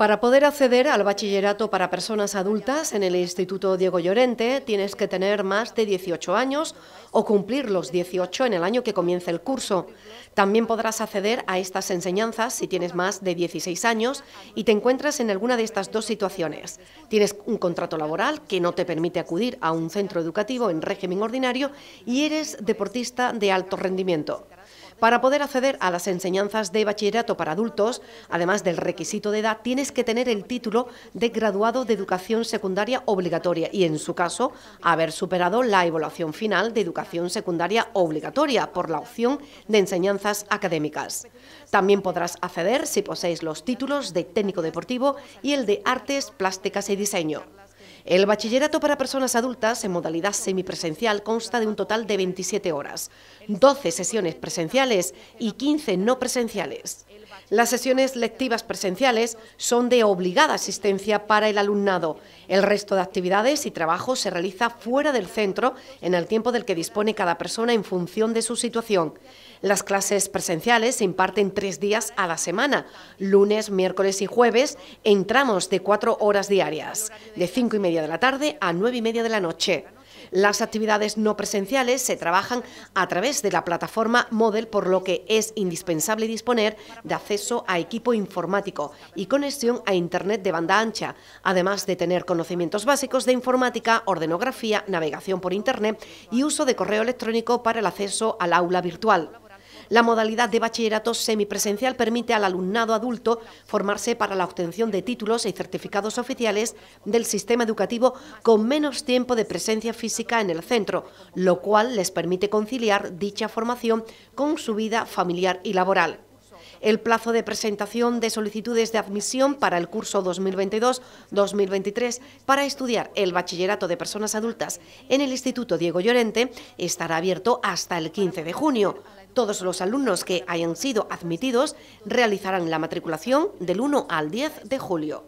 Para poder acceder al bachillerato para personas adultas en el Instituto Diego Llorente tienes que tener más de 18 años o cumplir los 18 en el año que comience el curso. También podrás acceder a estas enseñanzas si tienes más de 16 años y te encuentras en alguna de estas dos situaciones. Tienes un contrato laboral que no te permite acudir a un centro educativo en régimen ordinario y eres deportista de alto rendimiento. Para poder acceder a las enseñanzas de bachillerato para adultos, además del requisito de edad, tienes que tener el título de graduado de educación secundaria obligatoria y, en su caso, haber superado la evaluación final de educación secundaria obligatoria por la opción de enseñanzas académicas. También podrás acceder si poseéis los títulos de técnico deportivo y el de artes plásticas y diseño. El bachillerato para personas adultas en modalidad semipresencial consta de un total de 27 horas, 12 sesiones presenciales y 15 no presenciales. Las sesiones lectivas presenciales son de obligada asistencia para el alumnado. El resto de actividades y trabajos se realiza fuera del centro en el tiempo del que dispone cada persona en función de su situación. Las clases presenciales se imparten tres días a la semana, lunes, miércoles y jueves, en tramos de cuatro horas diarias, de cinco y media de la tarde a nueve y media de la noche. Las actividades no presenciales se trabajan a través de la plataforma Model, por lo que es indispensable disponer de acceso a equipo informático y conexión a Internet de banda ancha, además de tener conocimientos básicos de informática, ordenografía, navegación por Internet y uso de correo electrónico para el acceso al aula virtual. La modalidad de bachillerato semipresencial permite al alumnado adulto formarse para la obtención de títulos y certificados oficiales del sistema educativo con menos tiempo de presencia física en el centro, lo cual les permite conciliar dicha formación con su vida familiar y laboral. El plazo de presentación de solicitudes de admisión para el curso 2022-2023 para estudiar el bachillerato de personas adultas en el Instituto Diego Llorente estará abierto hasta el 15 de junio. Todos los alumnos que hayan sido admitidos realizarán la matriculación del 1 al 10 de julio.